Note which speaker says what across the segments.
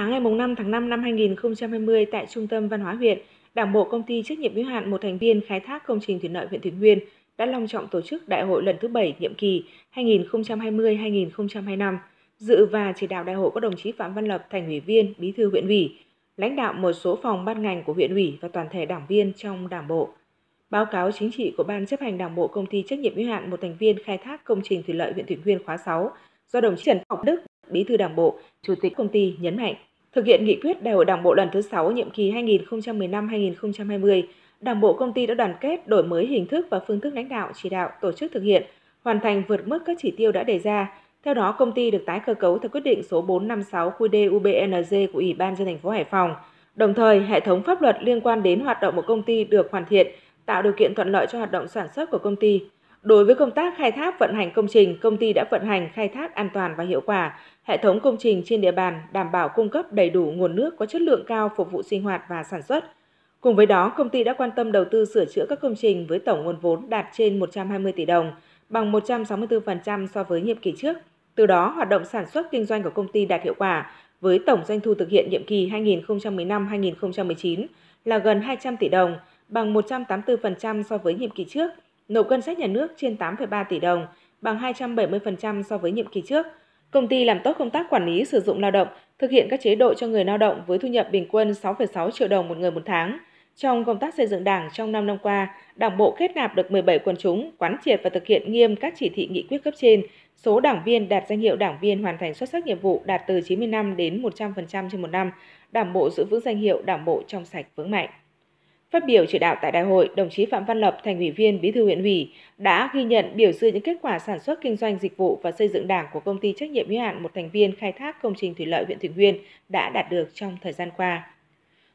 Speaker 1: sáng ngày 5 tháng 5 năm 2020 tại Trung tâm Văn hóa huyện, Đảng bộ công ty trách nhiệm hữu hạn một thành viên khai thác công trình thủy lợi huyện Thủy Nguyên đã long trọng tổ chức đại hội lần thứ 7 nhiệm kỳ 2020-2025. Dự và chỉ đạo đại hội có đồng chí Phạm Văn Lập, thành ủy viên, bí thư huyện ủy, lãnh đạo một số phòng ban ngành của huyện ủy và toàn thể đảng viên trong đảng bộ. Báo cáo chính trị của Ban chấp hành Đảng bộ Công ty trách nhiệm hữu hạn một thành viên khai thác công trình thủy lợi huyện Thủy Nguyên khóa 6 do đồng chí Trần Ngọc Đức, Bí thư Đảng bộ, Chủ tịch công ty nhấn mạnh. Thực hiện nghị quyết Đại hội Đảng bộ lần thứ 6 nhiệm kỳ 2015-2020, Đảng bộ công ty đã đoàn kết đổi mới hình thức và phương thức lãnh đạo chỉ đạo tổ chức thực hiện, hoàn thành vượt mức các chỉ tiêu đã đề ra. Theo đó, công ty được tái cơ cấu theo quyết định số 456 QĐ-UBNZ của Ủy ban dân thành phố Hải Phòng. Đồng thời, hệ thống pháp luật liên quan đến hoạt động của công ty được hoàn thiện, tạo điều kiện thuận lợi cho hoạt động sản xuất của công ty. Đối với công tác khai thác vận hành công trình, công ty đã vận hành khai thác an toàn và hiệu quả. Hệ thống công trình trên địa bàn đảm bảo cung cấp đầy đủ nguồn nước có chất lượng cao phục vụ sinh hoạt và sản xuất. Cùng với đó, công ty đã quan tâm đầu tư sửa chữa các công trình với tổng nguồn vốn đạt trên 120 tỷ đồng, bằng 164% so với nhiệm kỳ trước. Từ đó, hoạt động sản xuất kinh doanh của công ty đạt hiệu quả với tổng doanh thu thực hiện nhiệm kỳ 2015-2019 là gần 200 tỷ đồng, bằng 184% so với nhiệm kỳ trước – nộp ngân sách nhà nước trên 8,3 tỷ đồng, bằng 270% so với nhiệm kỳ trước. Công ty làm tốt công tác quản lý sử dụng lao động, thực hiện các chế độ cho người lao động với thu nhập bình quân 6,6 triệu đồng một người một tháng. Trong công tác xây dựng Đảng trong 5 năm qua, Đảng bộ kết nạp được 17 quần chúng, quán triệt và thực hiện nghiêm các chỉ thị nghị quyết cấp trên. Số đảng viên đạt danh hiệu đảng viên hoàn thành xuất sắc nhiệm vụ đạt từ 95 đến 100% trên một năm. Đảng bộ giữ vững danh hiệu đảng bộ trong sạch vững mạnh. Phát biểu chỉ đạo tại đại hội, đồng chí Phạm Văn Lập, thành ủy viên Bí thư huyện ủy đã ghi nhận biểu dương những kết quả sản xuất kinh doanh dịch vụ và xây dựng Đảng của công ty trách nhiệm hữu hạn một thành viên khai thác công trình thủy lợi huyện Thủy Nguyên đã đạt được trong thời gian qua.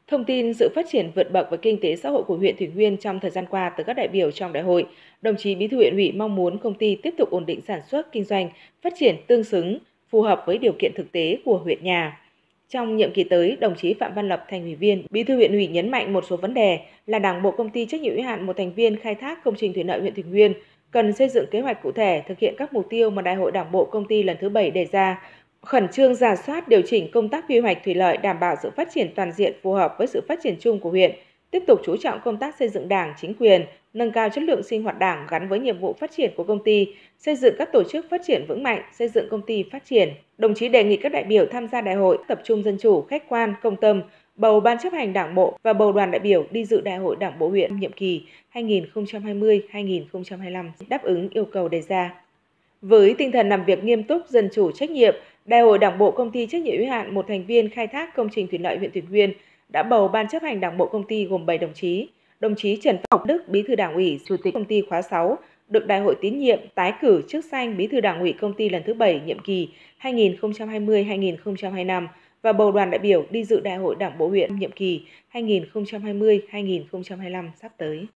Speaker 1: Thông tin sự phát triển vượt bậc về kinh tế xã hội của huyện Thủy Nguyên trong thời gian qua từ các đại biểu trong đại hội, đồng chí Bí thư huyện ủy mong muốn công ty tiếp tục ổn định sản xuất kinh doanh, phát triển tương xứng, phù hợp với điều kiện thực tế của huyện nhà. Trong nhiệm kỳ tới, đồng chí Phạm Văn Lập, thành ủy viên, bí thư huyện ủy nhấn mạnh một số vấn đề là Đảng bộ công ty trách nhiệm hữu hạn một thành viên khai thác công trình thủy lợi huyện Thủy Nguyên cần xây dựng kế hoạch cụ thể thực hiện các mục tiêu mà Đại hội Đảng bộ công ty lần thứ 7 đề ra, khẩn trương giả soát điều chỉnh công tác quy hoạch thủy lợi đảm bảo sự phát triển toàn diện phù hợp với sự phát triển chung của huyện, tiếp tục chú trọng công tác xây dựng Đảng, chính quyền, nâng cao chất lượng sinh hoạt đảng gắn với nhiệm vụ phát triển của công ty, xây dựng các tổ chức phát triển vững mạnh, xây dựng công ty phát triển. Đồng chí đề nghị các đại biểu tham gia đại hội tập trung dân chủ, khách quan, công tâm, bầu ban chấp hành đảng bộ và bầu đoàn đại biểu đi dự đại hội đảng bộ huyện nhiệm kỳ 2020-2025 đáp ứng yêu cầu đề ra. Với tinh thần làm việc nghiêm túc, dân chủ, trách nhiệm, Đại hội Đảng bộ công ty trách nhiệm hữu hạn một thành viên khai thác công trình thủy lợi huyện Thủy Nguyên đã bầu ban chấp hành Đảng bộ công ty gồm 7 đồng chí, đồng chí Trần Ngọc Đức, Bí thư Đảng ủy, Chủ tịch công ty khóa 6, được Đại hội tín nhiệm tái cử chức danh Bí thư Đảng ủy công ty lần thứ 7 nhiệm kỳ 2020-2025 và bầu đoàn đại biểu đi dự Đại hội Đảng bộ huyện nhiệm kỳ 2020-2025 sắp tới.